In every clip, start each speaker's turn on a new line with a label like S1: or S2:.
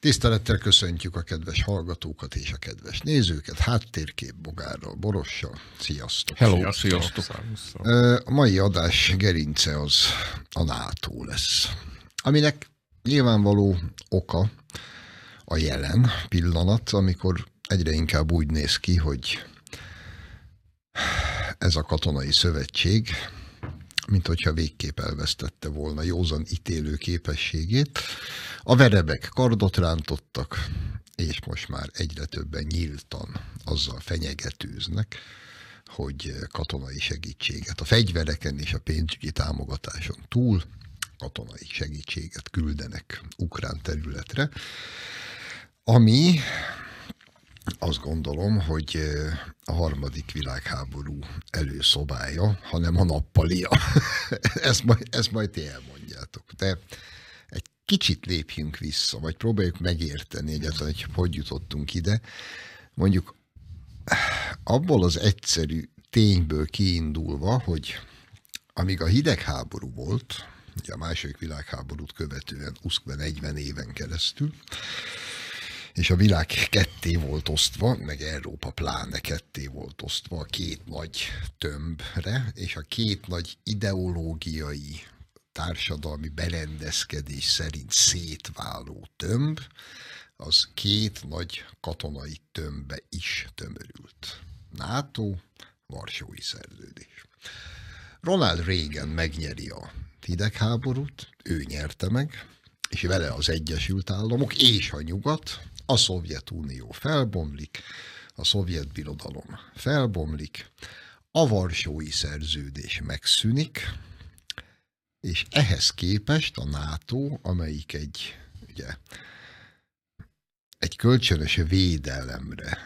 S1: Tisztelettel köszöntjük a kedves hallgatókat és a kedves nézőket. Háttérkép Bogárral, Borossal. Sziasztok! Hello, sziasztok! sziasztok. A mai adás gerince az a NATO lesz, aminek nyilvánvaló oka a jelen pillanat, amikor egyre inkább úgy néz ki, hogy ez a katonai szövetség mint hogyha végképp elvesztette volna józan ítélő képességét. A verebek kardot rántottak, és most már egyre többen nyíltan azzal fenyegetőznek, hogy katonai segítséget a fegyvereken és a pénzügyi támogatáson túl katonai segítséget küldenek ukrán területre, ami azt gondolom, hogy a harmadik világháború előszobája, hanem a nappalia. ezt, majd, ezt majd ti elmondjátok. De egy kicsit lépjünk vissza, vagy próbáljuk megérteni egyáltalán, hogy hogy jutottunk ide. Mondjuk abból az egyszerű tényből kiindulva, hogy amíg a hidegháború volt, ugye a második világháborút követően 20-40 éven keresztül, és a világ ketté volt osztva, meg Európa pláne ketté volt osztva a két nagy tömbre, és a két nagy ideológiai társadalmi berendezkedés szerint szétváló tömb, az két nagy katonai tömbbe is tömörült. NATO, Varsói Szerződés. Ronald Reagan megnyeri a hidegháborút, ő nyerte meg, és vele az Egyesült Államok és a Nyugat a Szovjetunió felbomlik, a szovjet birodalom felbomlik, a Varsói szerződés megszűnik, és ehhez képest a NATO, amelyik egy, ugye, egy kölcsönös védelemre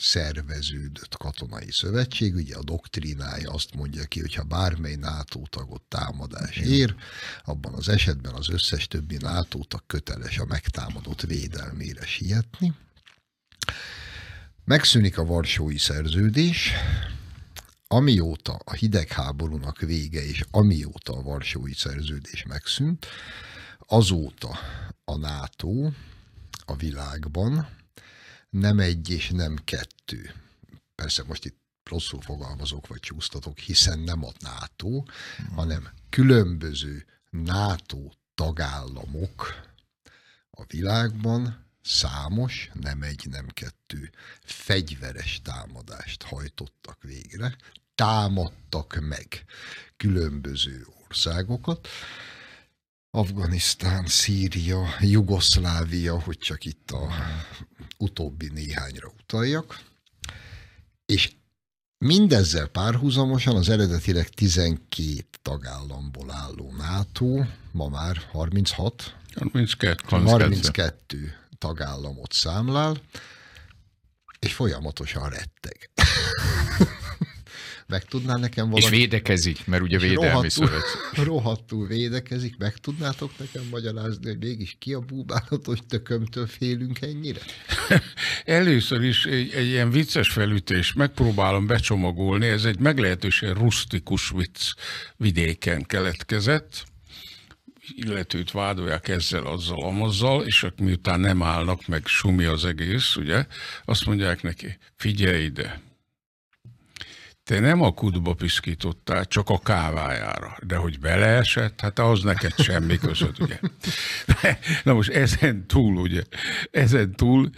S1: szerveződött katonai szövetség, ugye a doktrinája azt mondja ki, hogy ha bármely NATO tagot támadás ér, abban az esetben az összes többi NATO tag köteles a megtámadott védelmére sietni. Megszűnik a Varsói Szerződés, amióta a hidegháborúnak vége és amióta a Varsói Szerződés megszűnt, azóta a NATO a világban nem egy és nem kettő. Persze most itt rosszul fogalmazok vagy csúsztatok, hiszen nem a NATO, hmm. hanem különböző NATO tagállamok a világban számos, nem egy, nem kettő fegyveres támadást hajtottak végre, támadtak meg különböző országokat, Afganisztán, Szíria, Jugoszlávia, hogy csak itt a utóbbi néhányra utaljak. És mindezzel párhuzamosan az eredetileg 12 tagállamból álló NATO, ma már 36,
S2: 32, 32
S1: tagállamot számlál, és folyamatosan retteg meg tudnál nekem valami... És
S3: védekezik, mert ugye védelmi rohadtul, szövet.
S1: Rohadtul védekezik, meg tudnátok nekem magyarázni, hogy mégis ki a hogy tökömtől félünk ennyire?
S2: Először is egy, egy ilyen vicces felütés, megpróbálom becsomagolni, ez egy meglehetősen rustikus vicc vidéken keletkezett, illetőt vádolják ezzel, azzal, amazzal, és miután nem állnak meg, sumi az egész, ugye, azt mondják neki, figyelj ide, te nem a kutba piszkítottál, csak a kávájára. De hogy beleesett, hát az neked semmi között, ugye. Na most ezen túl, ugye, ezen túl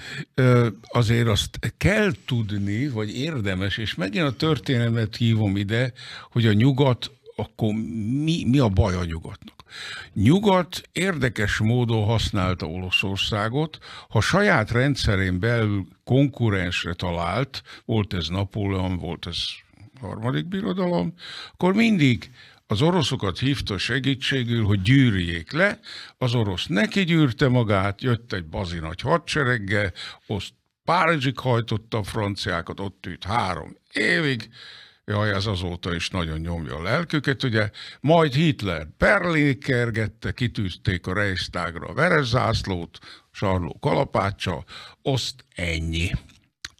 S2: azért azt kell tudni, vagy érdemes, és megint a történelmet hívom ide, hogy a nyugat akkor mi, mi a baj a nyugatnak? Nyugat érdekes módon használta Olaszországot, ha saját rendszerén belül konkurensre talált, volt ez Napóleon, volt ez harmadik birodalom, akkor mindig az oroszokat hívta segítségül, hogy gyűrjék le, az orosz neki gyűrte magát, jött egy bazinagy hadsereggel, azt Párizsig hajtotta a franciákat, ott ült három évig, jaj, ez azóta is nagyon nyomja a lelküket, ugye, majd Hitler Berlin kergette, kitűzték a Reichstagra a veres zászlót, sarló kalapáccsal, azt ennyi.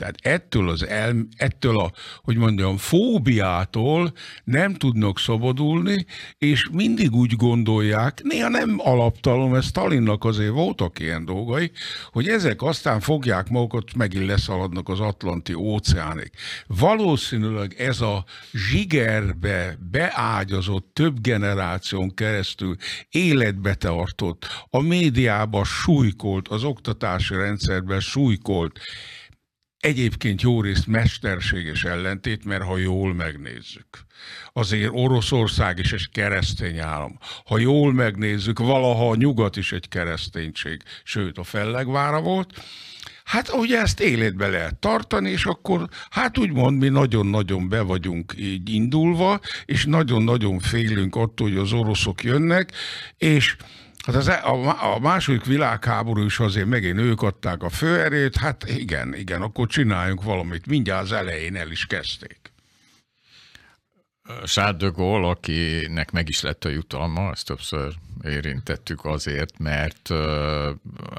S2: Tehát ettől, az el, ettől a, hogy mondjam, fóbiától nem tudnak szabadulni, és mindig úgy gondolják, néha nem alaptalom, ez Stalinnak azért voltak ilyen dolgai, hogy ezek aztán fogják magukat, megint leszaladnak az Atlanti óceánig. Valószínűleg ez a zsigerbe beágyazott több generáción keresztül életbe tartott, a médiában súlykolt, az oktatási rendszerben súlykolt, Egyébként jó részt mesterséges ellentét, mert ha jól megnézzük, azért Oroszország is egy keresztény állam. Ha jól megnézzük, valaha a nyugat is egy kereszténység, sőt a fellegvára volt, Hát ugye ezt életbe lehet tartani, és akkor hát úgymond mi nagyon-nagyon be vagyunk így indulva, és nagyon-nagyon félünk attól, hogy az oroszok jönnek, és Hát az, e- a, a második világháború is azért megint ők adták a főerőt, hát igen, igen, akkor csináljunk valamit. Mindjárt az elején el is kezdték.
S3: Charles de Gaulle, akinek meg is lett a jutalma, azt többször érintettük azért, mert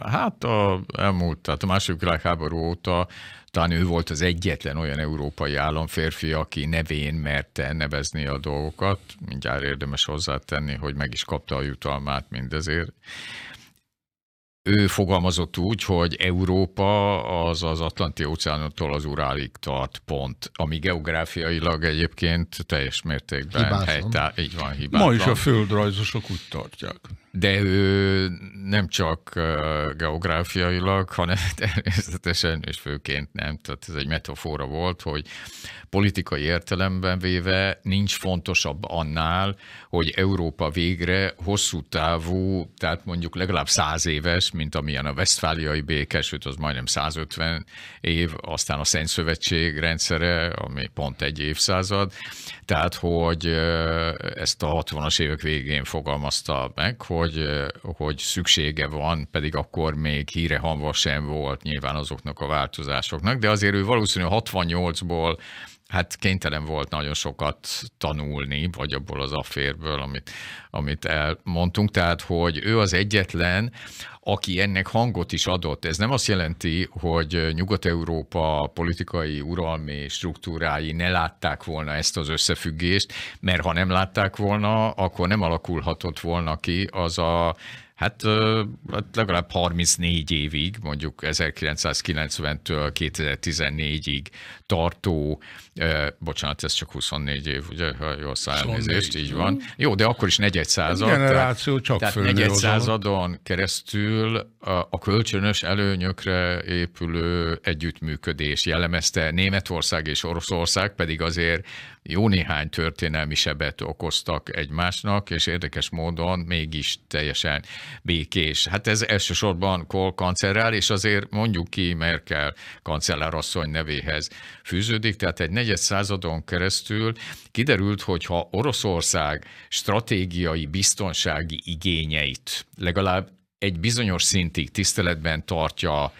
S3: hát a elmúlt, tehát a második világháború óta talán ő volt az egyetlen olyan európai államférfi, aki nevén merte nevezni a dolgokat, mindjárt érdemes hozzátenni, hogy meg is kapta a jutalmát mindezért. Ő fogalmazott úgy, hogy Európa az az Atlanti óceánontól az Urálig tart pont, ami geográfiailag egyébként teljes mértékben helytá, így van hibátlan. Ma is a
S2: földrajzosok úgy tartják
S3: de ő nem csak geográfiailag, hanem természetesen és főként nem. Tehát ez egy metafora volt, hogy politikai értelemben véve nincs fontosabb annál, hogy Európa végre hosszú távú, tehát mondjuk legalább száz éves, mint amilyen a Westfáliai béke, sőt az majdnem 150 év, aztán a Szent Szövetség rendszere, ami pont egy évszázad. Tehát, hogy ezt a 60-as évek végén fogalmazta meg, hogy hogy, hogy szüksége van, pedig akkor még híre hamva sem volt nyilván azoknak a változásoknak, de azért ő valószínű 68-ból hát kénytelen volt nagyon sokat tanulni, vagy abból az afférből, amit, amit elmondtunk, tehát hogy ő az egyetlen, aki ennek hangot is adott. Ez nem azt jelenti, hogy Nyugat-Európa politikai uralmi struktúrái ne látták volna ezt az összefüggést, mert ha nem látták volna, akkor nem alakulhatott volna ki az a Hát, hát legalább 34 évig, mondjuk 1990-től 2014-ig tartó, bocsánat, ez csak 24 év, ugye, ha jól szállnézést, így van. Jó, de akkor is negyed század. Generáció tehát, csak tehát negyed századon keresztül kerül a, a kölcsönös előnyökre épülő együttműködés jellemezte Németország és Oroszország, pedig azért jó néhány történelmi sebet okoztak egymásnak, és érdekes módon mégis teljesen békés. Hát ez elsősorban Kohl kancellár, és azért mondjuk ki Merkel kancellárasszony nevéhez fűződik, tehát egy negyed századon keresztül kiderült, hogy ha Oroszország stratégiai, biztonsági igényeit legalább egy bizonyos szintig tiszteletben tartja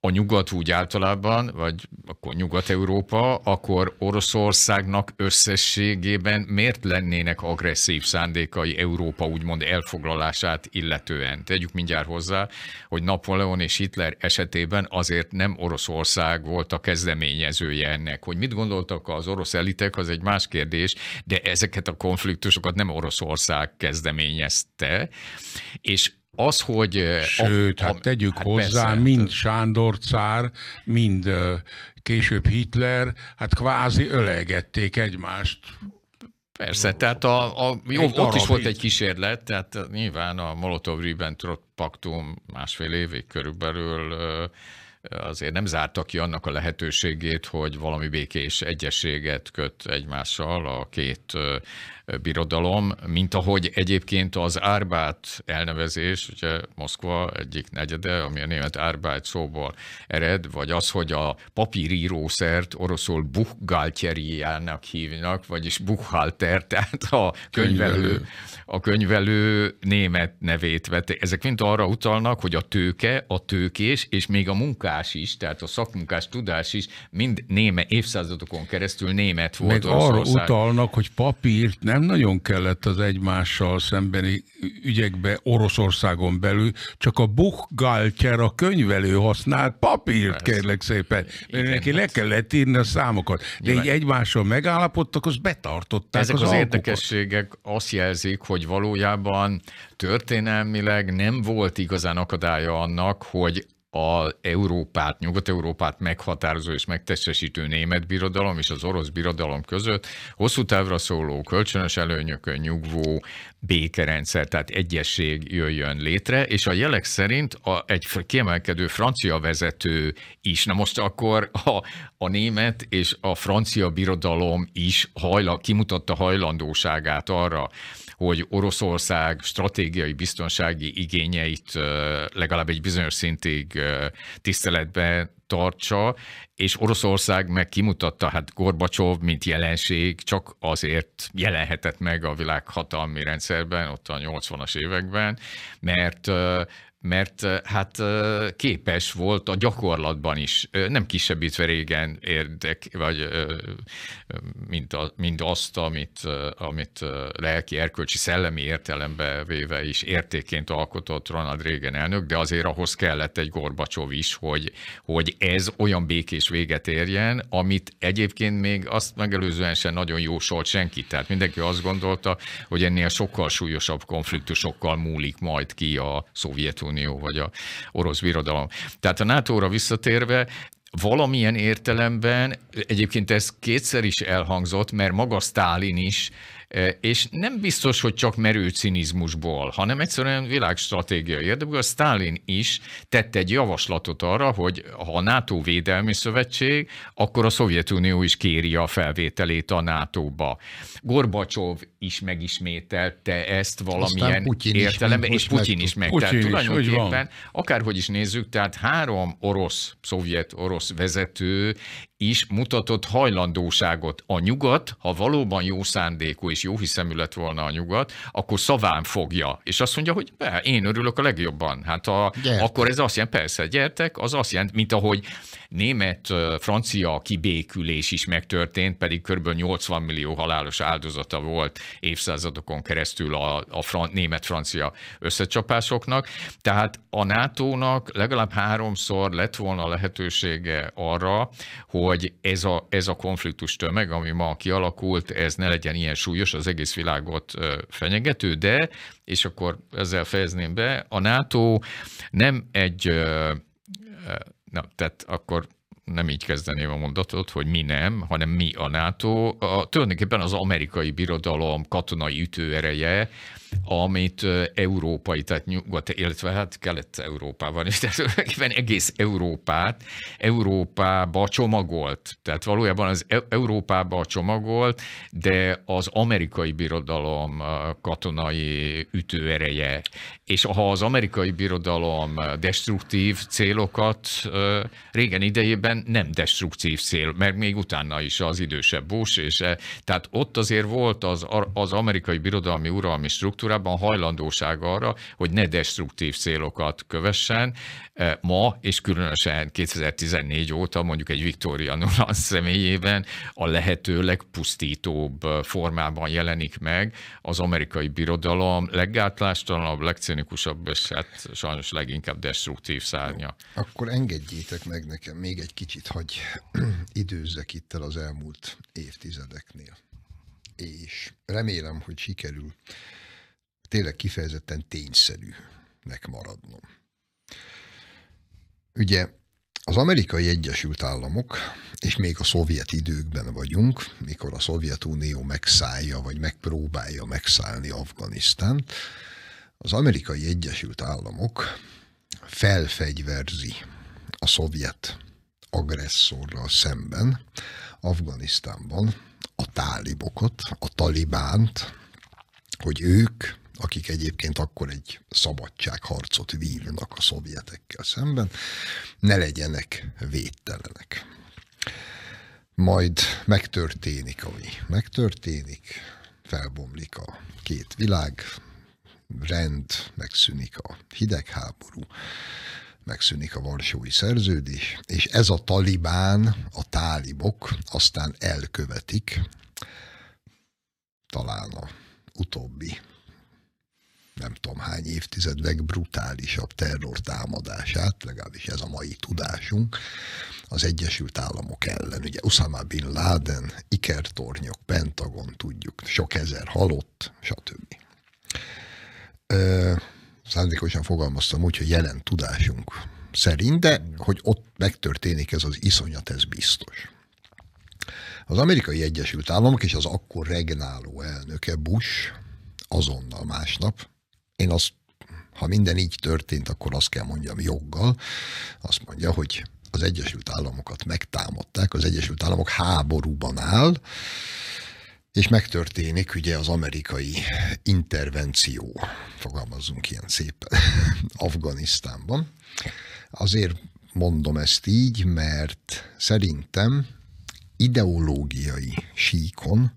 S3: a nyugat úgy általában, vagy akkor Nyugat-Európa, akkor Oroszországnak összességében miért lennének agresszív szándékai Európa úgymond elfoglalását illetően? Tegyük mindjárt hozzá, hogy napoleon és Hitler esetében azért nem Oroszország volt a kezdeményezője ennek. Hogy mit gondoltak az orosz elitek, az egy más kérdés, de ezeket a konfliktusokat nem Oroszország kezdeményezte,
S2: és az, hogy... Sőt, a, hát a, hát tegyük hát hozzá, persze, hát mind Sándor cár, mind később Hitler, hát kvázi ölegették egymást. Persze, tehát a, a, jó, ott is volt egy
S3: kísérlet, tehát nyilván a Molotov-Ribbentrop paktum másfél évig körülbelül azért nem zárta ki annak a lehetőségét, hogy valami békés egyességet köt egymással a két birodalom, mint ahogy egyébként az Árbát elnevezés, ugye Moszkva egyik negyede, ami a német Árbát szóból ered, vagy az, hogy a papírírószert oroszul buchgalteriának hívnak, vagyis buchhalter, tehát a könyvelő, a könyvelő német nevét vette. Ezek mind arra utalnak, hogy a tőke, a tőkés, és még a munkás is, tehát a szakmunkás tudás is mind néme évszázadokon keresztül német volt. Meg arra utalnak,
S2: hogy papírt nem nem nagyon kellett az egymással szembeni ügyekbe Oroszországon belül, csak a Buchgalter, a könyvelő használt papírt, Persze. kérlek szépen. Igen, neki hát. le kellett írni a számokat. De Nyilván. így egymással megállapodtak, az betartották Ezek az, az érdekességek azt jelzik, hogy
S3: valójában történelmileg nem volt igazán akadálya annak, hogy a Európát, Nyugat-Európát meghatározó és megtestesítő német birodalom és az orosz birodalom között hosszú távra szóló, kölcsönös előnyökön nyugvó békerendszer, tehát egyesség jöjjön létre, és a jelek szerint a, egy kiemelkedő francia vezető is. Na most akkor a, a német és a francia birodalom is hajla, kimutatta hajlandóságát arra, hogy Oroszország stratégiai biztonsági igényeit legalább egy bizonyos szintig tiszteletbe tartsa, és Oroszország meg kimutatta, hát Gorbacsov, mint jelenség, csak azért jelenhetett meg a világ hatalmi rendszerben, ott a 80-as években, mert mert hát képes volt a gyakorlatban is, nem kisebbítve régen érdek, vagy mint a, mint azt, amit, amit lelki, erkölcsi, szellemi értelembe véve is értéként alkotott Ronald Reagan elnök, de azért ahhoz kellett egy Gorbacsov is, hogy, hogy ez olyan békés véget érjen, amit egyébként még azt megelőzően sem nagyon jósolt senki. Tehát mindenki azt gondolta, hogy ennél sokkal súlyosabb konfliktusokkal múlik majd ki a Szovjetunió Szovjetunió vagy a orosz birodalom. Tehát a NATO-ra visszatérve, valamilyen értelemben, egyébként ez kétszer is elhangzott, mert maga Stálin is és nem biztos, hogy csak merő cinizmusból, hanem egyszerűen világstratégiai érdekből. Stalin is tett egy javaslatot arra, hogy ha a NATO védelmi szövetség, akkor a Szovjetunió is kéri a felvételét a NATO-ba. Gorbacsov is megismételte ezt valamilyen értelemben, és Putyin is meg. Putyin tehát is, tulajdonképpen, akárhogy is nézzük, tehát három orosz, szovjet-orosz vezető is mutatott hajlandóságot. A nyugat, ha valóban jó szándékú is jó hiszemű lett volna a nyugat, akkor szaván fogja, és azt mondja, hogy be, én örülök a legjobban. Hát a, akkor ez azt jelenti, persze, gyertek, az azt jelenti, mint ahogy német-francia kibékülés is megtörtént, pedig kb. 80 millió halálos áldozata volt évszázadokon keresztül a, a fran- német-francia összecsapásoknak. Tehát a NATO-nak legalább háromszor lett volna lehetősége arra, hogy ez a, ez a konfliktus tömeg, ami ma kialakult, ez ne legyen ilyen súlyos, az egész világot fenyegető, de, és akkor ezzel fejezném be, a NATO nem egy Na, tehát akkor nem így kezdeném a mondatot, hogy mi nem, hanem mi a NATO. A, tulajdonképpen az amerikai birodalom katonai ütőereje, amit európai, tehát nyugat, illetve hát kelet-európában is, tehát tulajdonképpen egész Európát, Európába csomagolt. Tehát valójában az Európába csomagolt, de az amerikai birodalom katonai ütőereje. És ha az amerikai birodalom destruktív célokat régen idejében nem destruktív cél, mert még utána is az idősebb Bush, és tehát ott azért volt az, az amerikai birodalmi uralmi struktúra, struktúrában hajlandóság arra, hogy ne destruktív célokat kövessen. E, ma, és különösen 2014 óta mondjuk egy Victoria Nuland személyében a lehető legpusztítóbb e, formában jelenik meg az amerikai birodalom leggátlástalanabb, legcinikusabb, és hát sajnos leginkább destruktív szárnya.
S1: Akkor engedjétek meg nekem még egy kicsit, hogy időzzek itt el az elmúlt évtizedeknél és remélem, hogy sikerül tényleg kifejezetten tényszerűnek maradnom. Ugye az amerikai Egyesült Államok, és még a szovjet időkben vagyunk, mikor a Szovjetunió megszállja, vagy megpróbálja megszállni Afganisztánt, az amerikai Egyesült Államok felfegyverzi a szovjet agresszorral szemben Afganisztánban a tálibokat, a talibánt, hogy ők akik egyébként akkor egy szabadságharcot vívnak a szovjetekkel szemben, ne legyenek védtelenek. Majd megtörténik, ami megtörténik, felbomlik a két világ, rend, megszűnik a hidegháború, megszűnik a Varsói Szerződés, és ez a talibán, a tálibok aztán elkövetik talán a utóbbi nem tudom hány évtized legbrutálisabb terrortámadását, legalábbis ez a mai tudásunk, az Egyesült Államok ellen. Ugye Osama Bin Laden, ikertornyok, Pentagon, tudjuk, sok ezer halott, stb. Ö, szándékosan fogalmaztam úgy, hogy jelen tudásunk szerint, de hogy ott megtörténik ez az iszonyat, ez biztos. Az amerikai Egyesült Államok és az akkor regnáló elnöke Bush azonnal másnap én azt, ha minden így történt, akkor azt kell mondjam joggal, azt mondja, hogy az Egyesült Államokat megtámadták, az Egyesült Államok háborúban áll, és megtörténik ugye az amerikai intervenció, fogalmazzunk ilyen szépen, Afganisztánban. Azért mondom ezt így, mert szerintem ideológiai síkon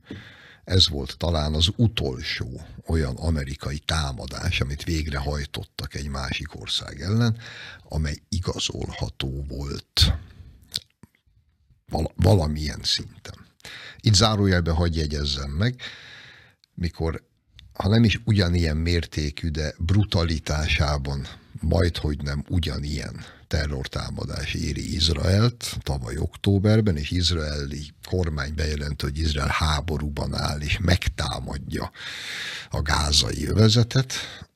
S1: ez volt talán az utolsó olyan amerikai támadás, amit végrehajtottak egy másik ország ellen, amely igazolható volt val- valamilyen szinten. Itt zárójelbe hagyj jegyezzem meg, mikor, ha nem is ugyanilyen mértékű, de brutalitásában majd, hogy nem ugyanilyen terrortámadás éri Izraelt tavaly októberben, és izraeli kormány bejelent, hogy Izrael háborúban áll, és megtámadja a gázai övezetet,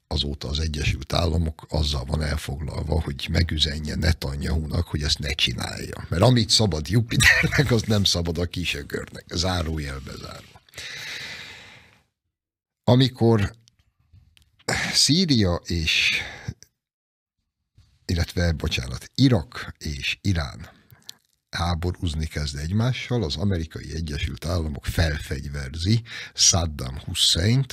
S1: azóta az Egyesült Államok azzal van elfoglalva, hogy megüzenje Netanyahu-nak, hogy ezt ne csinálja. Mert amit szabad Jupiternek, az nem szabad a kisegörnek. Zárójelbe zárva. Amikor Szíria és illetve, bocsánat, Irak és Irán háborúzni kezd egymással, az amerikai Egyesült Államok felfegyverzi Saddam hussein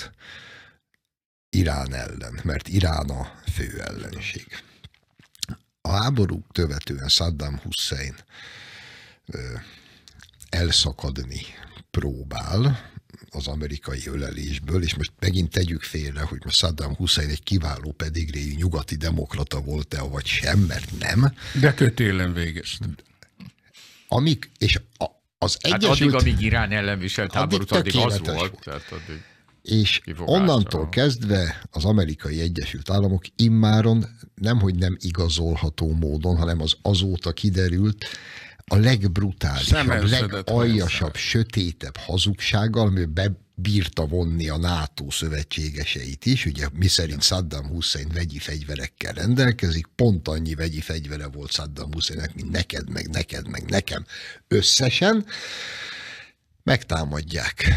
S1: Irán ellen, mert Irán a fő ellenség. A háború követően Saddam Hussein elszakadni próbál az amerikai ölelésből, és most megint tegyük félre, hogy most Saddam Hussein egy kiváló pedigréjű nyugati demokrata volt-e, vagy sem, mert nem.
S2: De kötélen véges.
S3: Amik, és a,
S2: az Egyesült... Hát addig, amíg
S3: Irán ellen viselt háborút, addig, addig az volt. volt. Tehát addig
S1: és onnantól kezdve az amerikai Egyesült Államok immáron nemhogy nem igazolható módon, hanem az azóta kiderült a legbrutálisabb, legaljasabb, sötétebb hazugsággal, amiben be bírta vonni a NATO szövetségeseit is, ugye miszerint Saddam Hussein vegyi fegyverekkel rendelkezik, pont annyi vegyi fegyvere volt Saddam Husseinnek, mint neked, meg neked, meg nekem összesen, megtámadják.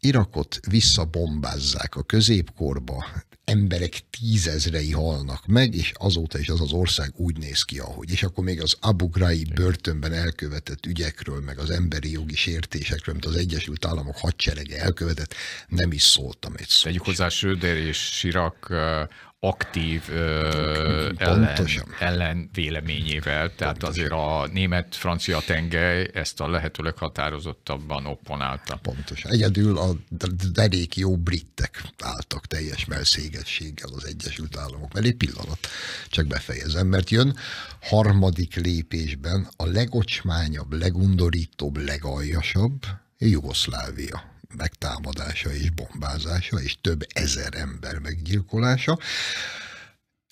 S1: Irakot visszabombázzák a középkorba, emberek tízezrei halnak meg, és azóta is az az ország úgy néz ki, ahogy. És akkor még az Abu Ghraib börtönben elkövetett ügyekről, meg az emberi jogi sértésekről,
S3: amit az Egyesült Államok hadserege elkövetett, nem is szóltam egy szót. Egyik hozzá Söder és Sirak aktív ö, ellen, ellen véleményével, tehát Pontosan. azért a német-francia tengely ezt a lehető leghatározottabban opponálta. Pontosan. Egyedül
S1: a derék jó britek álltak teljes melszégességgel az Egyesült Államok mellé. Pillanat, csak befejezem, mert jön harmadik lépésben a legocsmányabb, legundorítóbb, legaljasabb Jugoszlávia megtámadása és bombázása, és több ezer ember meggyilkolása.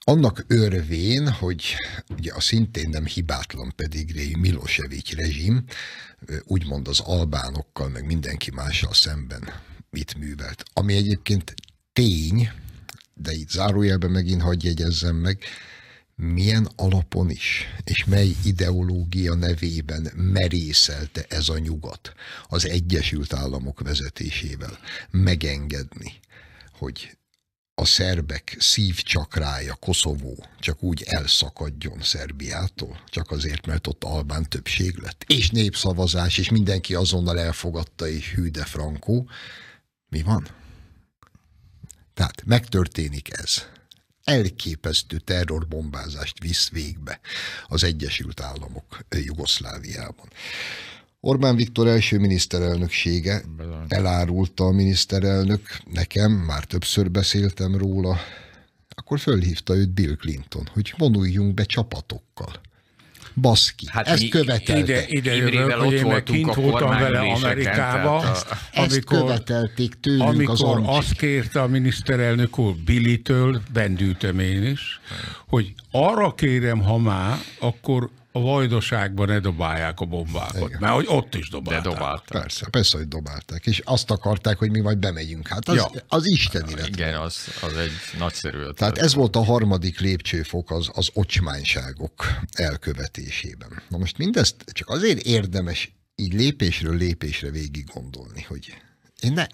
S1: Annak örvén, hogy ugye a szintén nem hibátlan pedig régi Milosevic rezsim, úgymond az albánokkal, meg mindenki mással szemben mit művelt. Ami egyébként tény, de itt zárójelben megint hagyj jegyezzem meg, milyen alapon is, és mely ideológia nevében merészelte ez a nyugat az Egyesült Államok vezetésével megengedni, hogy a szerbek szívcsakrája, Koszovó csak úgy elszakadjon Szerbiától, csak azért, mert ott albán többség lett. És népszavazás, és mindenki azonnal elfogadta, és hű de frankó. Mi van? Tehát megtörténik ez elképesztő terrorbombázást visz végbe az Egyesült Államok Jugoszláviában. Orbán Viktor első miniszterelnöksége elárulta a miniszterelnök, nekem már többször beszéltem róla, akkor fölhívta őt Bill Clinton, hogy vonuljunk be csapatokkal
S2: baszki. Hát ezt követelte. Ide, ide jövök, ott hogy én meg kint voltam vele Amerikába, a... amikor, követelték tőlünk amikor az anglik. azt kérte a miniszterelnök úr Billy-től, én is, hogy arra kérem, ha már, akkor a vajdaságban ne dobálják a bombákat, Igen. mert hogy ott is dobálták. De dobálták. Persze,
S1: persze, hogy dobálták, és azt akarták, hogy mi majd bemegyünk. Hát az, ja.
S2: az Isten Igen, az, az
S3: egy nagyszerű ötlet. Tehát
S1: ez volt a harmadik lépcsőfok az, az ocsmányságok elkövetésében. Na most mindezt csak azért érdemes így lépésről lépésre végig gondolni, hogy én ne,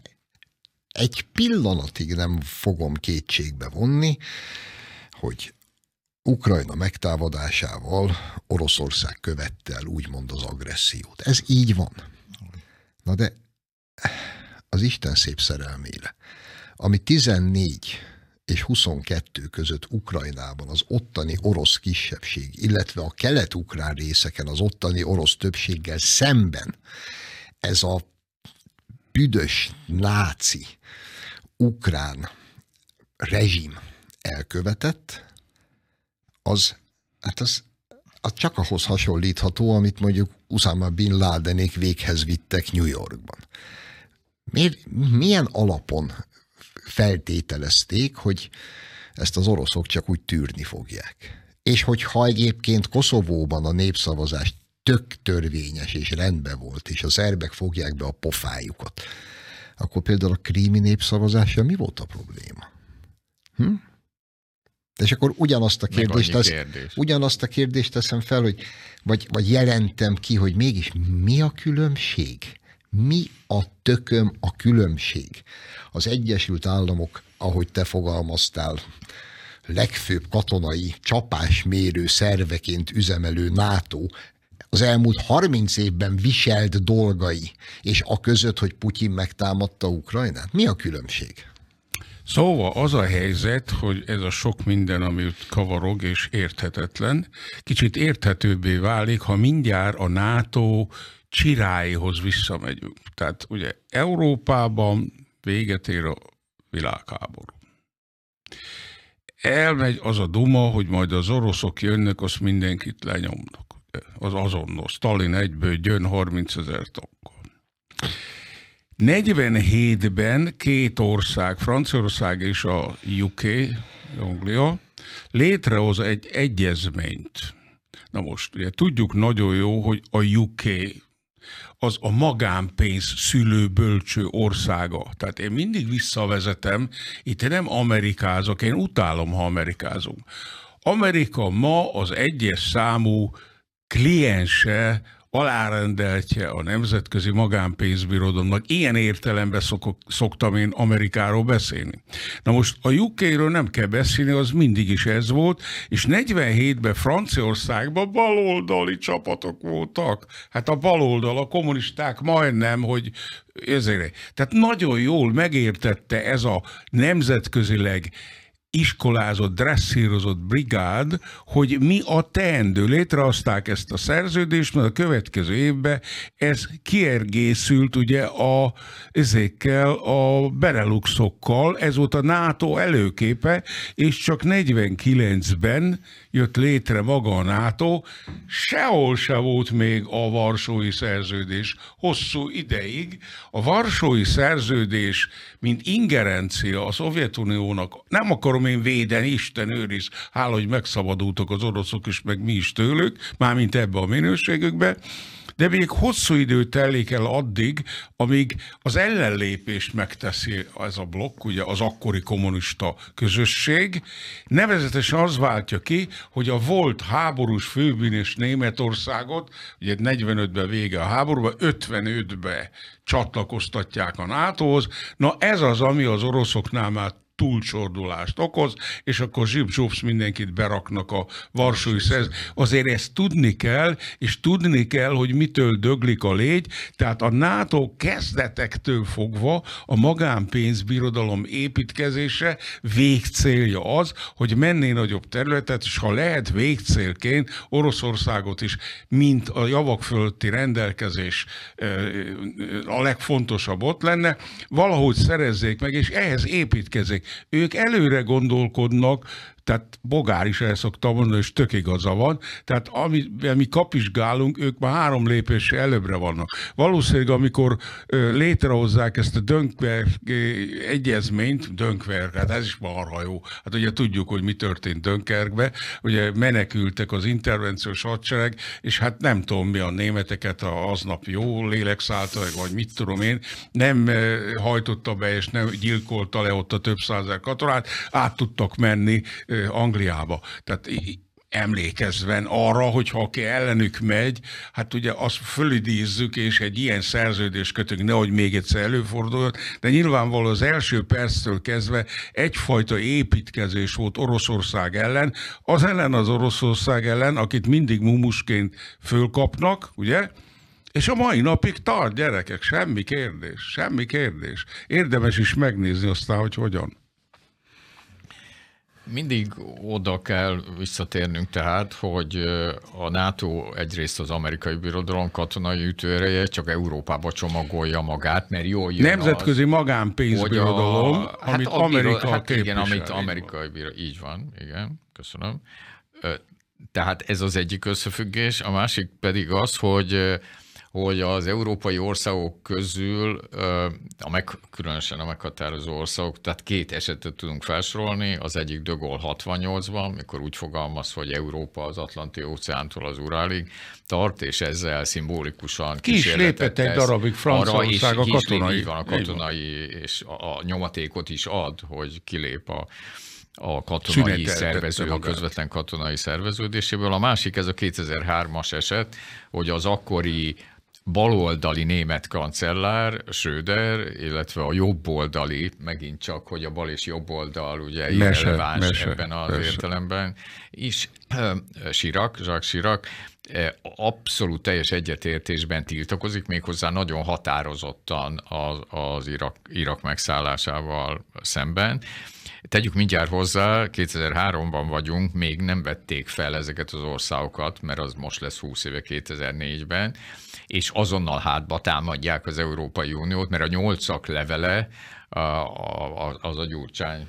S1: egy pillanatig nem fogom kétségbe vonni, hogy Ukrajna megtámadásával Oroszország követte el úgymond az agressziót. Ez így van. Na de az Isten szép szerelmére, ami 14 és 22 között Ukrajnában az ottani orosz kisebbség, illetve a kelet-ukrán részeken az ottani orosz többséggel szemben ez a büdös náci ukrán rezsim elkövetett, az, hát az, az csak ahhoz hasonlítható, amit mondjuk Usama Bin Ladenék véghez vittek New Yorkban. Miért, milyen alapon feltételezték, hogy ezt az oroszok csak úgy tűrni fogják? És hogyha egyébként Koszovóban a népszavazás tök törvényes és rendben volt, és a szerbek fogják be a pofájukat, akkor például a krími népszavazással mi volt a probléma? Hm? És akkor ugyanazt a kérdést, tesz, ugyanazt a kérdést teszem fel, hogy vagy, vagy jelentem ki, hogy mégis mi a különbség? Mi a tököm a különbség? Az Egyesült Államok, ahogy te fogalmaztál, legfőbb katonai csapásmérő szerveként üzemelő NATO az elmúlt 30 évben viselt dolgai, és a között, hogy Putyin megtámadta Ukrajnát? Mi a különbség?
S2: Szóval az a helyzet, hogy ez a sok minden, ami kavarog és érthetetlen, kicsit érthetőbbé válik, ha mindjárt a NATO csiráihoz visszamegyünk. Tehát ugye Európában véget ér a világháború. Elmegy az a duma, hogy majd az oroszok jönnek, azt mindenkit lenyomnak. Az azonnal. Stalin egyből gyön 30 ezer tankkal. 47-ben két ország, Franciaország és a UK, Anglia, létrehoz egy egyezményt. Na most, ugye tudjuk nagyon jó, hogy a UK az a magánpénz bölcső országa. Tehát én mindig visszavezetem, itt nem amerikázok, én utálom, ha amerikázunk. Amerika ma az egyes számú kliense alárendeltje a Nemzetközi Magánpénzbirodalomnak. Ilyen értelemben szokok, szoktam én Amerikáról beszélni. Na most a uk nem kell beszélni, az mindig is ez volt, és 47-ben Franciaországban baloldali csapatok voltak. Hát a baloldal, a kommunisták majdnem, hogy ezért. Tehát nagyon jól megértette ez a nemzetközileg iskolázott, dresszírozott brigád, hogy mi a teendő. Létrehozták ezt a szerződést, mert a következő évben ez kiergészült ugye a ezekkel, a bereluxokkal, ez volt a NATO előképe, és csak 49-ben jött létre maga a NATO, sehol se volt még a Varsói Szerződés hosszú ideig. A Varsói Szerződés, mint ingerencia a Szovjetuniónak, nem akarom én védeni, Isten őriz, hála, hogy megszabadultak az oroszok is, meg mi is tőlük, mármint ebbe a minőségükbe, de még hosszú idő telik el addig, amíg az ellenlépést megteszi ez a blokk, ugye az akkori kommunista közösség. Nevezetesen az váltja ki, hogy a volt háborús és Németországot, ugye 45-ben vége a háborúba, 55-be csatlakoztatják a NATO-hoz. Na ez az, ami az oroszoknál már túlcsordulást okoz, és akkor zsibzsúfsz mindenkit beraknak a varsói szerz. Azért ezt tudni kell, és tudni kell, hogy mitől döglik a légy, tehát a NATO kezdetektől fogva a magánpénzbirodalom építkezése végcélja az, hogy menné nagyobb területet, és ha lehet végcélként Oroszországot is, mint a javak fölötti rendelkezés a legfontosabb ott lenne, valahogy szerezzék meg, és ehhez építkezik. Ők előre gondolkodnak, tehát Bogár is el szokta mondani, és tök igaza van. Tehát amivel mi kapizsgálunk, ők már három lépés előbbre vannak. Valószínűleg, amikor létrehozzák ezt a Dönkver egyezményt, Dönkver, hát ez is marha jó. Hát ugye tudjuk, hogy mi történt Dönkerkbe, ugye menekültek az intervenciós hadsereg, és hát nem tudom mi a németeket aznap jó lélekszálta, vagy mit tudom én, nem hajtotta be és nem gyilkolta le ott a több százer katonát, át tudtak menni Angliába. Tehát emlékezven arra, hogy ha aki ellenük megy, hát ugye azt fölidézzük, és egy ilyen szerződést kötünk, nehogy még egyszer előforduljon, de nyilvánvaló az első perctől kezdve egyfajta építkezés volt Oroszország ellen, az ellen az Oroszország ellen, akit mindig mumusként fölkapnak, ugye, és a mai napig tart, gyerekek, semmi kérdés, semmi kérdés. Érdemes is megnézni aztán, hogy hogyan.
S3: Mindig oda kell visszatérnünk tehát, hogy a NATO egyrészt az amerikai birodalom katonai ütőereje csak Európába csomagolja magát, mert jó. jön Nemzetközi az,
S2: magánpénzbirodalom, a, hát amit a, Amerika hát igen, amit amerikai
S3: birodalom, így van, igen, köszönöm. Tehát ez az egyik összefüggés, a másik pedig az, hogy hogy az európai országok közül, a meg, különösen a meghatározó országok, tehát két esetet tudunk felsorolni, az egyik Dögol 68-ban, mikor úgy fogalmaz, hogy Európa az Atlanti óceántól az Urálig tart, és ezzel szimbolikusan Ki is lépett egy darabig Franciaország a katonai. van, a katonai, és a, a nyomatékot is ad, hogy kilép a a katonai szervező, a közvetlen katonai szerveződéséből. A másik, ez a 2003-as eset, hogy az akkori baloldali német kancellár, Söder, illetve a jobboldali, megint csak, hogy a bal és jobboldal ugye mese, releváns ebben az mese. értelemben, is Sirak, Jacques Sirak, e, abszolút teljes egyetértésben tiltakozik, méghozzá nagyon határozottan az, az Irak, Irak megszállásával szemben. Tegyük mindjárt hozzá, 2003-ban vagyunk, még nem vették fel ezeket az országokat, mert az most lesz 20 éve 2004-ben, és azonnal hátba támadják az Európai Uniót, mert a nyolcak levele az a Gyurcsány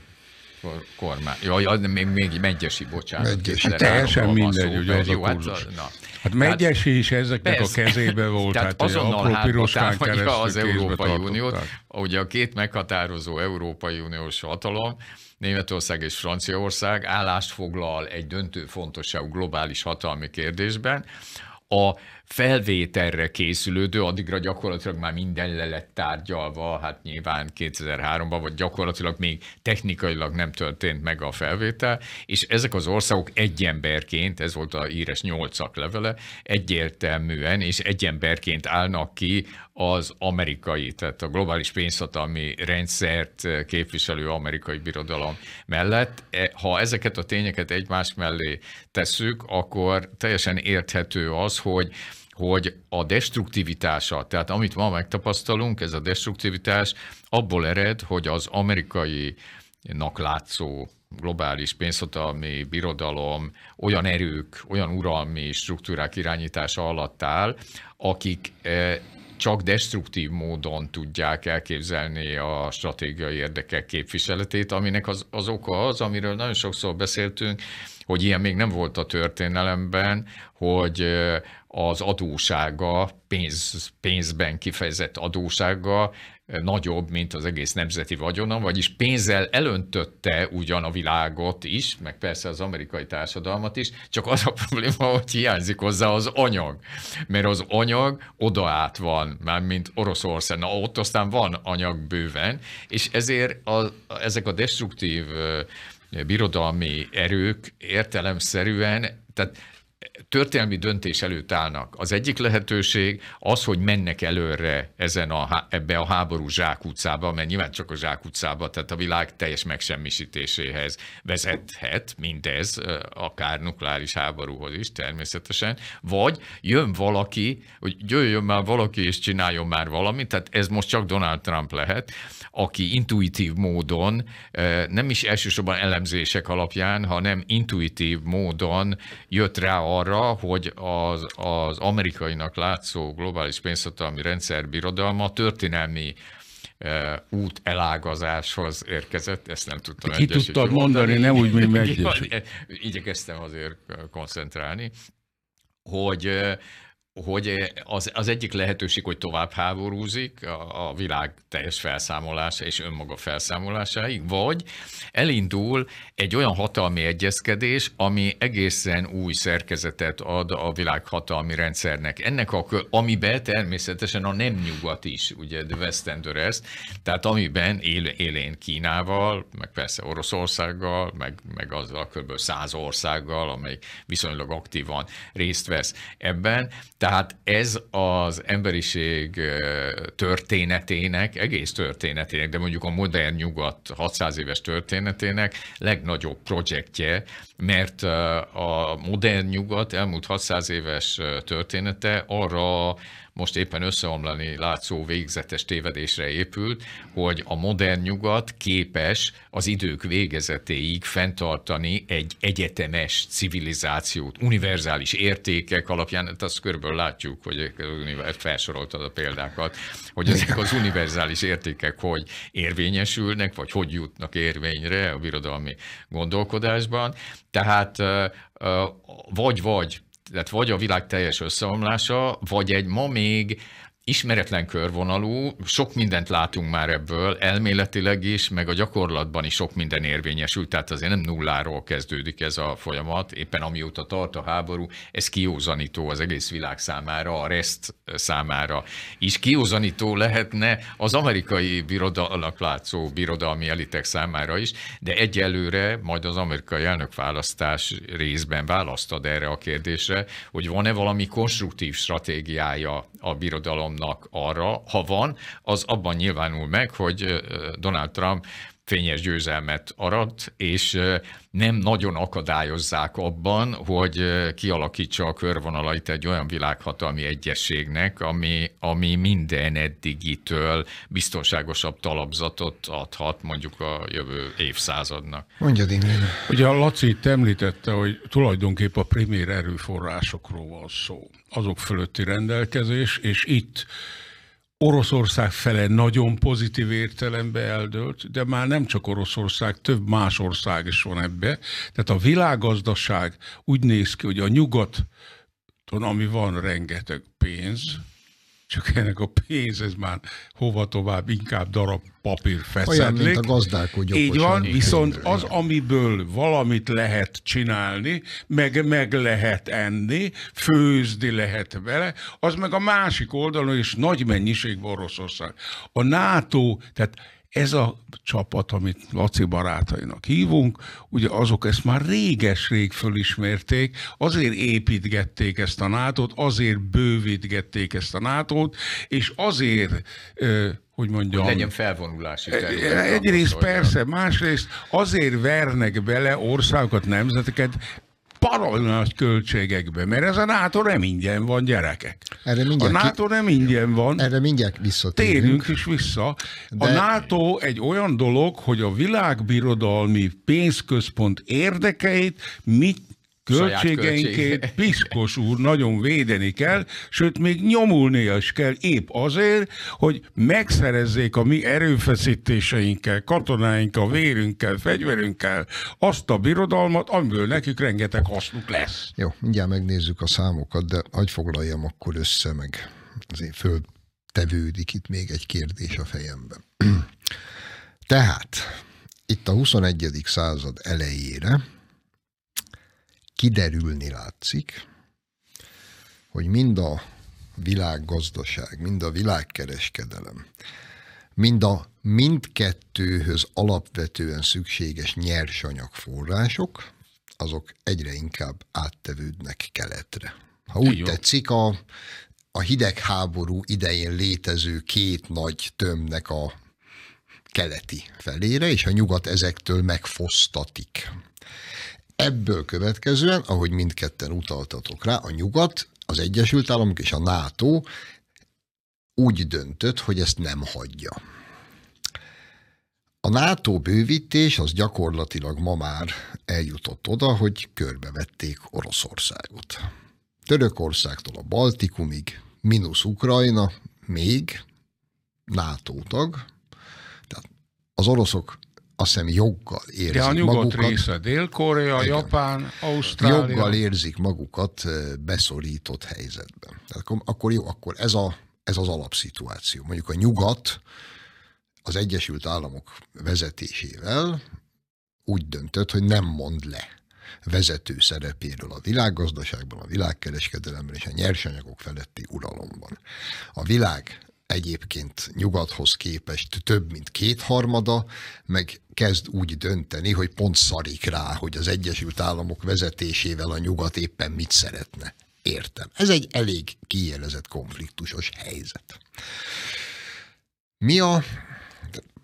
S3: kor, kormány. Jaj, az még, még Megyesi, bocsánat. Megyesi, hát teljesen mindegy, hogy az jó, a kurzus. Hát, na.
S2: hát Megyesi is ezeknek persze, a kezébe volt. Tehát hát, azonnal hátba az Európai Uniót,
S3: ugye a két meghatározó Európai Uniós hatalom, Németország és Franciaország állást foglal egy döntő fontosságú globális hatalmi kérdésben. A felvételre készülődő, addigra gyakorlatilag már minden le lett tárgyalva, hát nyilván 2003-ban, vagy gyakorlatilag még technikailag nem történt meg a felvétel, és ezek az országok egy emberként, ez volt a íres nyolcak levele, egyértelműen és egy emberként állnak ki az amerikai, tehát a globális pénzhatalmi rendszert képviselő amerikai birodalom mellett. E, ha ezeket a tényeket egymás mellé tesszük, akkor teljesen érthető az, hogy hogy a destruktivitása, tehát amit ma megtapasztalunk, ez a destruktivitás abból ered, hogy az amerikai nak látszó globális pénzhatalmi birodalom olyan erők, olyan uralmi struktúrák irányítása alatt áll, akik eh, csak destruktív módon tudják elképzelni a stratégiai érdekek képviseletét, aminek az, az oka az, amiről nagyon sokszor beszéltünk, hogy ilyen még nem volt a történelemben, hogy eh, az adósága, pénz, pénzben kifejezett adósága eh, nagyobb, mint az egész nemzeti vagyona, vagyis pénzzel elöntötte ugyan a világot is, meg persze az amerikai társadalmat is, csak az a probléma, hogy hiányzik hozzá az anyag. Mert az anyag oda át van, már mint Oroszország, na ott aztán van anyag bőven, és ezért a, ezek a destruktív eh, birodalmi erők értelemszerűen, tehát történelmi döntés előtt állnak. Az egyik lehetőség az, hogy mennek előre ezen a, ebbe a háború zsákutcába, mert nyilván csak a zsákutcába, tehát a világ teljes megsemmisítéséhez vezethet mindez, akár nukleáris háborúhoz is természetesen, vagy jön valaki, hogy jöjjön már valaki és csináljon már valamit, tehát ez most csak Donald Trump lehet, aki intuitív módon, nem is elsősorban elemzések alapján, hanem intuitív módon jött rá arra, hogy az, az amerikainak látszó globális pénzhatalmi rendszer birodalma történelmi út elágazáshoz érkezett, ezt nem tudtam Ki tudtad mondani, mondani, nem úgy, mint meg. Igyekeztem azért koncentrálni, hogy hogy eh, az, az egyik lehetőség, hogy tovább háborúzik a, a világ teljes felszámolása és önmaga felszámolásáig, vagy elindul egy olyan hatalmi egyezkedés, ami egészen új szerkezetet ad a világ hatalmi rendszernek. Ennek a, amiben természetesen a nem nyugat is, ugye the West and the rest, tehát amiben él, élén Kínával, meg persze Oroszországgal, meg, meg azzal kb. száz országgal, amely viszonylag aktívan részt vesz ebben, tehát ez az emberiség történetének, egész történetének, de mondjuk a modern nyugat 600 éves történetének legnagyobb projektje, mert a modern nyugat elmúlt 600 éves története arra most éppen összeomlani látszó végzetes tévedésre épült, hogy a modern nyugat képes az idők végezetéig fenntartani egy egyetemes civilizációt, univerzális értékek alapján, hát azt körből látjuk, hogy felsoroltad a példákat, hogy ezek az univerzális értékek hogy érvényesülnek, vagy hogy jutnak érvényre a birodalmi gondolkodásban. Tehát vagy-vagy tehát vagy a világ teljes összeomlása, vagy egy ma még ismeretlen körvonalú, sok mindent látunk már ebből, elméletileg is, meg a gyakorlatban is sok minden érvényesül, tehát azért nem nulláról kezdődik ez a folyamat, éppen amióta tart a háború, ez kiózanító az egész világ számára, a reszt számára is. Kiózanító lehetne az amerikai birodalnak látszó birodalmi elitek számára is, de egyelőre majd az amerikai választás részben választad erre a kérdésre, hogy van-e valami konstruktív stratégiája a birodalom bizalomnak arra, ha van, az abban nyilvánul meg, hogy Donald Trump fényes győzelmet arat, és nem nagyon akadályozzák abban, hogy kialakítsa a körvonalait egy olyan világhatalmi egyességnek, ami, ami minden eddigitől biztonságosabb talapzatot adhat mondjuk a jövő évszázadnak. Mondja,
S2: Imre. Ugye a Laci itt említette, hogy tulajdonképp a primér erőforrásokról van szó, azok fölötti rendelkezés, és itt Oroszország fele nagyon pozitív értelembe eldőlt, de már nem csak Oroszország, több más ország is van ebbe. Tehát a világgazdaság úgy néz ki, hogy a nyugat, ami van rengeteg pénz, csak ennek a pénz, ez már hova tovább, inkább darab papír feszedlék. Olyan, mint a hogy Így van, viszont az, amiből valamit lehet csinálni, meg meg lehet enni, főzni lehet vele, az meg a másik oldalon is nagy mennyiség Oroszország. A NATO, tehát ez a csapat, amit Laci barátainak hívunk, ugye azok ezt már réges-rég fölismerték, azért építgették ezt a nato azért bővítgették ezt a nato és azért hogy mondjam... Hogy legyen felvonulási terület. Egyrészt persze, másrészt azért vernek bele országokat, nemzeteket parol nagy költségekbe, mert ez a NATO nem ingyen van, gyerekek. Erre a NATO nem ingyen van. Erre mindjárt visszatérünk. Térünk is vissza. De... A NATO egy olyan dolog, hogy a világbirodalmi pénzközpont érdekeit mit költségeinket Piszkos úr nagyon védeni kell, sőt, még nyomulnia is kell épp azért, hogy megszerezzék a mi erőfeszítéseinkkel, katonáinkkal, vérünkkel, fegyverünkkel azt a birodalmat, amiből nekik rengeteg hasznuk lesz.
S1: Jó, mindjárt megnézzük a számokat, de hagyj foglaljam akkor össze meg. Azért föltevődik itt még egy kérdés a fejemben. Tehát, itt a 21. század elejére, kiderülni látszik, hogy mind a világgazdaság, mind a világkereskedelem, mind a mindkettőhöz alapvetően szükséges nyersanyagforrások, azok egyre inkább áttevődnek keletre. Ha úgy Jó. tetszik, a, a hidegháború idején létező két nagy tömnek a keleti felére, és a nyugat ezektől megfosztatik. Ebből következően, ahogy mindketten utaltatok rá, a nyugat, az Egyesült Államok és a NATO úgy döntött, hogy ezt nem hagyja. A NATO bővítés az gyakorlatilag ma már eljutott oda, hogy körbevették Oroszországot. Törökországtól a Baltikumig, mínusz Ukrajna, még NATO tag. Tehát az oroszok azt hiszem joggal érzik De a nyugat magukat. része,
S2: Dél-Korea, igen, Japán, Ausztrália. Joggal
S1: érzik magukat beszorított helyzetben. Tehát akkor, akkor jó, akkor ez, a, ez az alapszituáció. Mondjuk a nyugat az Egyesült Államok vezetésével úgy döntött, hogy nem mond le vezető szerepéről a világgazdaságban, a világkereskedelemben és a nyersanyagok feletti uralomban. A világ egyébként nyugathoz képest több mint kétharmada, meg kezd úgy dönteni, hogy pont szarik rá, hogy az Egyesült Államok vezetésével a nyugat éppen mit szeretne. Értem. Ez egy elég kiélezett konfliktusos helyzet. Mi a...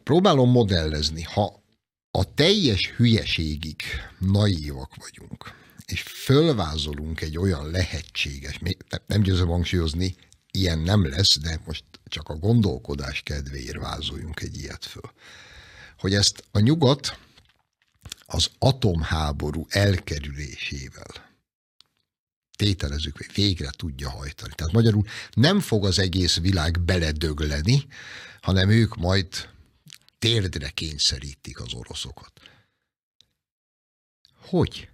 S1: Próbálom modellezni, ha a teljes hülyeségig naívak vagyunk, és fölvázolunk egy olyan lehetséges, nem győzöm hangsúlyozni, ilyen nem lesz, de most csak a gondolkodás kedvéért vázoljunk egy ilyet föl. Hogy ezt a nyugat az atomháború elkerülésével tételezzük, hogy végre tudja hajtani. Tehát magyarul nem fog az egész világ beledögleni, hanem ők majd térdre kényszerítik az oroszokat. Hogy?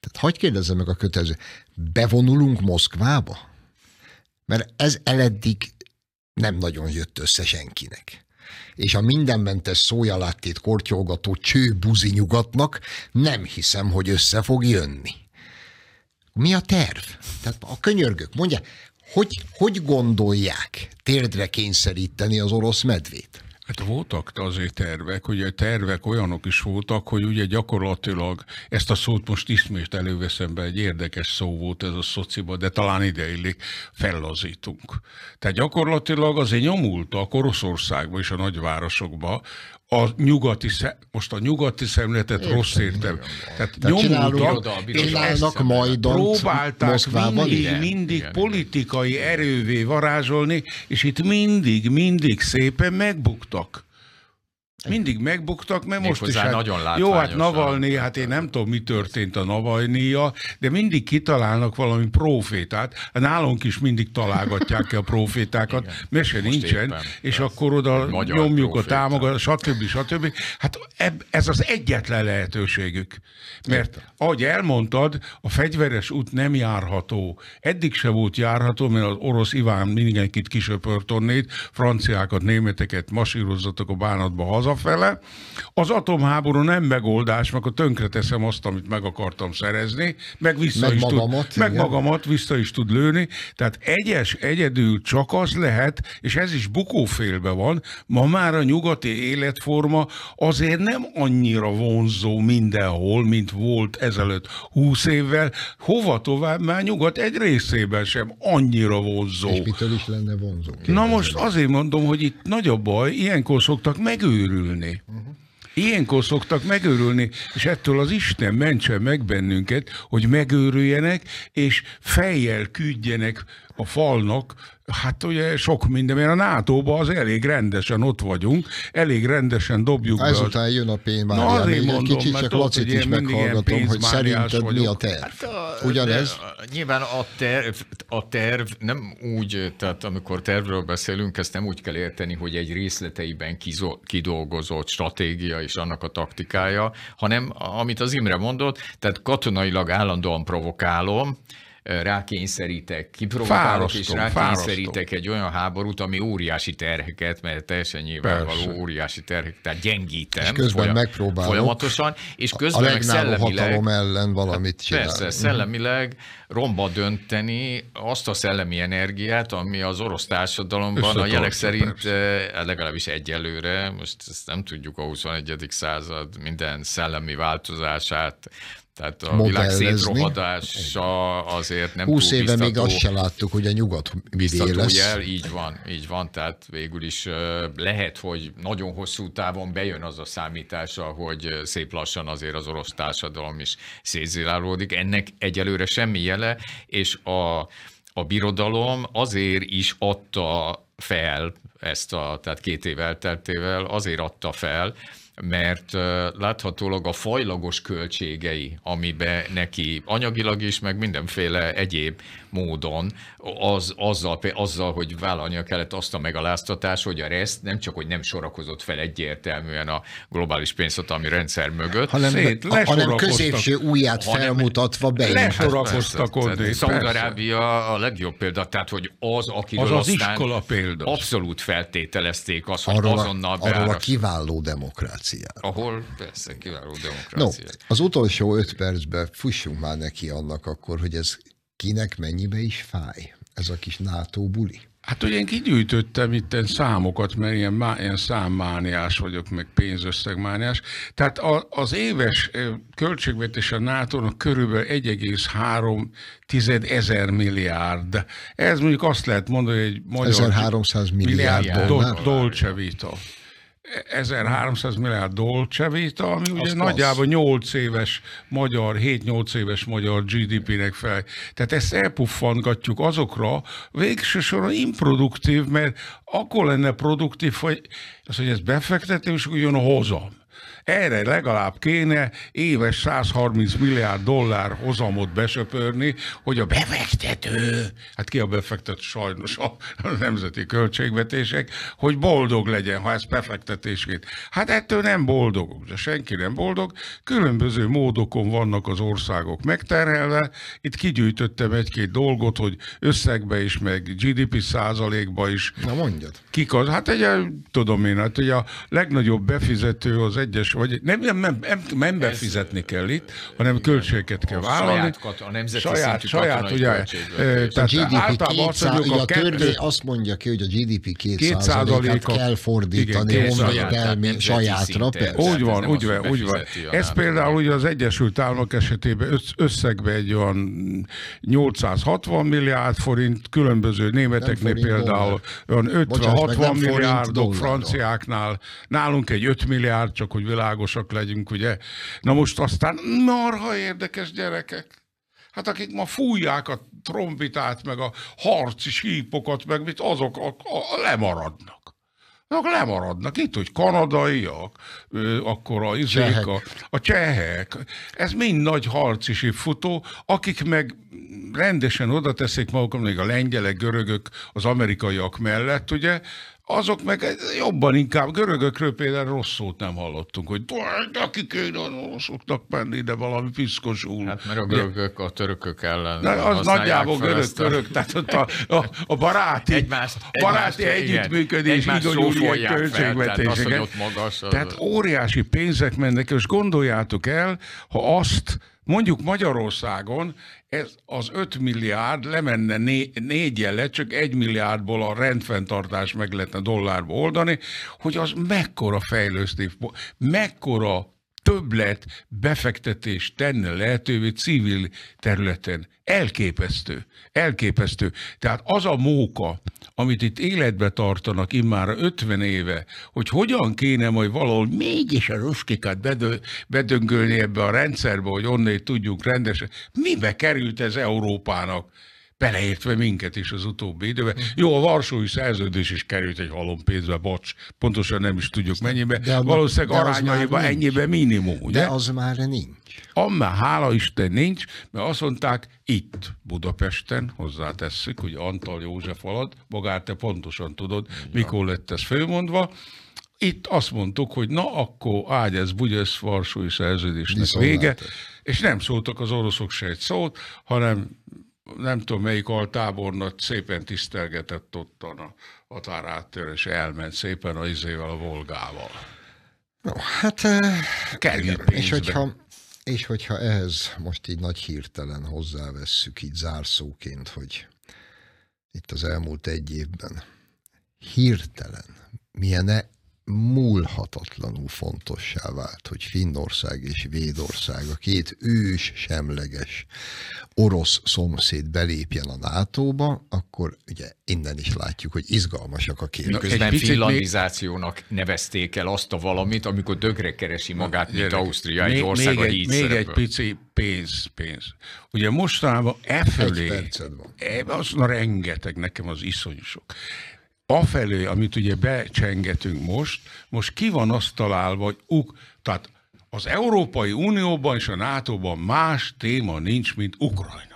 S1: Tehát hagyd kérdezzem meg a kötelező, bevonulunk Moszkvába? Mert ez eleddig nem nagyon jött össze senkinek és a mindenmentes szójalátét kortyolgató buzi nyugatnak nem hiszem, hogy össze fog jönni. Mi a terv? Tehát a könyörgök, mondja, hogy, hogy gondolják térdre kényszeríteni az orosz
S2: medvét? Hát voltak azért tervek, ugye tervek olyanok is voltak, hogy ugye gyakorlatilag ezt a szót most ismét előveszem be, egy érdekes szó volt ez a szociba, de talán ideillik, fellazítunk. Tehát gyakorlatilag azért a Oroszországba és a nagyvárosokba a nyugati, most a nyugati szemletet Értem, rossz értem. Tehát, Tehát nyomultak, és ezt majdant, próbálták Moszkvában? mindig, igen, mindig igen, politikai igen. erővé varázsolni, és itt mindig, mindig szépen megbuktak. Mindig megbuktak, mert Még most is hát, nagyon jó, hát Navalnyi, hát én nem tudom, mi történt a Navalnyia, de mindig kitalálnak valami profétát. Nálunk is mindig találgatják ki a profétákat, mert mese nincsen, éppen, és akkor oda nyomjuk profétát. a támogatást, stb. stb. Hát ez az egyetlen lehetőségük. Mert ahogy elmondtad, a fegyveres út nem járható. Eddig se volt járható, mert az orosz Iván mindenkit kisöpört onnét, franciákat, németeket masírozzatok a bánatba haza, hazafele. Az atomháború nem megoldás, mert akkor tönkreteszem azt, amit meg akartam szerezni, meg vissza meg is magamat, tud, meg magamat vissza is tud lőni. Tehát egyes, egyedül csak az lehet, és ez is bukófélbe van, ma már a nyugati életforma azért nem annyira vonzó mindenhol, mint volt ezelőtt húsz évvel. Hova tovább már nyugat egy részében sem annyira vonzó. És
S1: mitől is lenne vonzó?
S2: Na most azért mondom, hogy itt nagy a baj, ilyenkor szoktak megőrülni megőrülni. Uh-huh. Ilyenkor szoktak megőrülni, és ettől az Isten mentse meg bennünket, hogy megőrüljenek, és fejjel küldjenek a falnak Hát ugye sok minden, mert a nato az elég rendesen ott vagyunk, elég rendesen dobjuk Ezután be. jön a pénzmária. Na, még mondom, kicsit csak Lacit is meghallgatom, hogy szerinted vagyok. mi a terv. Hát a, Ugyanez?
S3: De, nyilván a terv, a terv nem úgy, tehát amikor tervről beszélünk, ezt nem úgy kell érteni, hogy egy részleteiben kizol, kidolgozott stratégia és annak a taktikája, hanem amit az Imre mondott, tehát katonailag állandóan provokálom, rákényszerítek, kiprovokálok és rákényszerítek egy olyan háborút, ami óriási terheket, mert teljesen nyilvánvaló Persze. óriási terhek, tehát gyengítem. És közben folyam, megpróbálok folyamatosan, és közben a meg szellemileg... hatalom ellen valamit hát csinálni. Persze, szellemileg romba dönteni azt a szellemi energiát, ami az orosz társadalomban a jelek szerint persze. Hát legalábbis egyelőre, most ezt nem tudjuk a 21. század minden szellemi változását tehát a világ szétrohadása azért nem 20 éve még azt se
S1: láttuk, hogy a nyugat biztató lesz. jel, így
S3: van, így van, tehát végül is lehet, hogy nagyon hosszú távon bejön az a számítása, hogy szép lassan azért az orosz társadalom is szétzilálódik. Ennek egyelőre semmi jele, és a, a birodalom azért is adta fel ezt a, tehát két év elteltével azért adta fel, mert láthatólag a fajlagos költségei, amiben neki anyagilag is, meg mindenféle egyéb módon az, azzal, azzal, hogy vállalnia kellett azt a megaláztatás, hogy a reszt nem csak, hogy nem sorakozott fel egyértelműen a globális pénzhatalmi rendszer mögött, hanem, szét, hanem középső
S1: hanem, felmutatva be. Lesorakoztak Szaudarábia
S3: a legjobb példa, tehát hogy az, aki az, az aztán iskola példa. abszolút feltételezték azt, hogy arról azonnal a, Arról a
S1: kiváló demokrácia,
S3: Ahol persze kiváló demokrácia. No,
S1: az utolsó öt percben fussunk már neki annak akkor, hogy ez kinek mennyibe is fáj ez a kis NATO buli?
S2: Hát ugye én kigyűjtöttem itt számokat, mert ilyen, má, ilyen számmániás vagyok, meg pénzösszegmániás. Tehát a, az éves költségvetés a NATO-nak körülbelül 1,3 ezer milliárd. Ez mondjuk azt lehet mondani, hogy egy magyar... 1300 milliárd, milliárd dollár. Do, 1300 milliárd dolce vita, ami ugye az nagyjából 8 éves magyar, 7-8 éves magyar GDP-nek fel. Tehát ezt elpuffangatjuk azokra, végső soron improduktív, mert akkor lenne produktív, hogy az, hogy ezt befektetem, és akkor jön a hozam erre legalább kéne éves 130 milliárd dollár hozamot besöpörni, hogy a befektető, hát ki a befektető sajnos a nemzeti költségvetések, hogy boldog legyen, ha ez befektetésként. Hát ettől nem boldog, de senki nem boldog. Különböző módokon vannak az országok megterhelve. Itt kigyűjtöttem egy-két dolgot, hogy összegbe is, meg GDP százalékba is. Na mondjad. Kik az? Hát egy, tudom én, hát ugye a legnagyobb befizető az egyes vagy nem, nem, nem, nem, nem befizetni kell itt, hanem költségeket kell vállalni. Saját, a nemzeti saját, szintű saját, ugye, e, tehát
S3: a
S1: általában azt mondjuk a, a kettő... azt mondja ki, hogy a GDP 2 kell fordítani, igen, sajátra. úgy van, úgy van, úgy van.
S2: Ez például ugye az Egyesült Államok esetében összegben egy olyan 860 milliárd forint, különböző németeknél például olyan 50-60 milliárdok, franciáknál, nálunk egy 5 milliárd, csak hogy világ világosak legyünk, ugye? Na most aztán marha érdekes gyerekek. Hát akik ma fújják a trombitát, meg a harci sípokat, meg mit, azok a, a, lemaradnak Na, lemaradnak. Itt, hogy kanadaiak, akkor a izék, csehek. A, a csehek, ez mind nagy harci futó, akik meg rendesen oda teszik magukat, még a lengyelek, görögök, az amerikaiak mellett, ugye, azok meg jobban inkább, görögökről például rossz szót nem hallottunk, hogy neki kéne a rosszoknak menni, de valami piszkos úr. Hát mert a görögök a törökök ellen de Az nagyjából görög, török, a... tehát ott a, a, a baráti, egymást, baráti egymást, együttműködés egy költségvetéseket. Tehát, az tehát óriási pénzek mennek, és gondoljátok el, ha azt Mondjuk Magyarországon ez az 5 milliárd lemenne né, négyen le, csak 1 milliárdból a rendfenntartás meg lehetne dollárba oldani, hogy az mekkora fejlesztés, mekkora többlet befektetés tenne lehetővé civil területen. Elképesztő. Elképesztő. Tehát az a móka, amit itt életbe tartanak immár 50 éve, hogy hogyan kéne majd valahol mégis a ruskikat bedö- bedöngölni ebbe a rendszerbe, hogy onnél tudjuk rendesen, mibe került ez Európának? beleértve minket is az utóbbi időben. Jó, a Varsói szerződés is került egy halom pénzbe, bocs, pontosan nem is tudjuk mennyibe, de valószínűleg arányaiban ennyibe minimum, ugye? De az már nincs. Amma hála Isten nincs, mert azt mondták, itt Budapesten, hozzátesszük, hogy Antal József alatt, magát te pontosan tudod, ja. mikor lett ez főmondva, itt azt mondtuk, hogy na akkor ez bugyesz Varsói szerződésnek Viszont vége, és nem szóltak az oroszok se egy szót, hanem nem tudom melyik altábornat szépen tisztelgetett ott a határáttér, és elment szépen a izével, a Volgával.
S1: No, hát... Kell és hogyha, és hogyha ehhez most így nagy hirtelen hozzávesszük így zárszóként, hogy itt az elmúlt egy évben hirtelen milyen e- múlhatatlanul fontossá vált, hogy Finnország és Védország, a két ős semleges orosz szomszéd belépjen a NATO-ba, akkor ugye innen is látjuk, hogy izgalmasak a két. Miközben
S3: finlandizációnak nevezték el azt a valamit, amikor dögre keresi magát, mint Ausztria, egy ország, még, egy, még egy
S2: pici pénz, pénz. Ugye mostanában e fölé, e, az rengeteg, nekem az iszonyú sok afelé, amit ugye becsengetünk most, most ki van azt találva, hogy uk, tehát az Európai Unióban és a NATO-ban más téma nincs, mint Ukrajna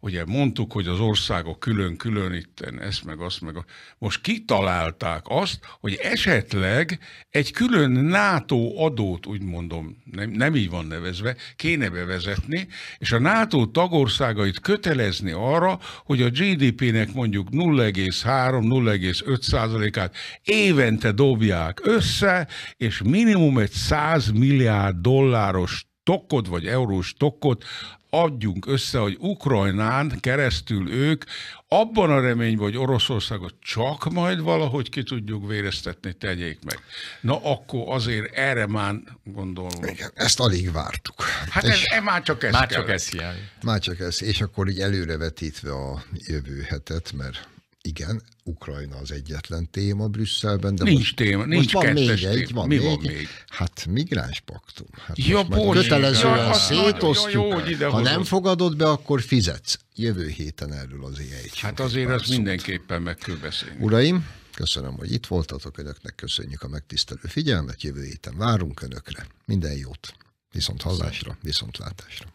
S2: ugye mondtuk, hogy az országok külön-külön itten ezt meg azt meg. A... Most kitalálták azt, hogy esetleg egy külön NATO adót, úgy mondom, nem, nem így van nevezve, kéne bevezetni, és a NATO tagországait kötelezni arra, hogy a GDP-nek mondjuk 0,3-0,5 százalékát évente dobják össze, és minimum egy 100 milliárd dolláros tokkot vagy eurós tokkot adjunk össze, hogy Ukrajnán keresztül ők abban a reményben, hogy Oroszországot csak majd valahogy ki tudjuk véreztetni, tegyék meg. Na akkor azért erre már gondolom. Igen, ezt alig vártuk. Hát ez, ez már csak ez Már csak ez hiány.
S1: Már csak ez, és akkor így előrevetítve a jövő hetet, mert igen, Ukrajna az egyetlen téma Brüsszelben, de nincs most, téma, nincs most van kettes még egy, van, Mi még, van még? Hát migránspaktum. Hát ja, most kötelezően ja, hát szétosztjuk. Ja, jó, ha nem fogadod be, akkor fizetsz. Jövő héten erről az
S2: ilyen. E hát azért ezt mindenképpen meg kell beszélni. Uraim, köszönöm, hogy
S1: itt voltatok. Önöknek köszönjük a megtisztelő figyelmet. Jövő héten várunk Önökre. Minden jót. Viszont hallásra, viszontlátásra.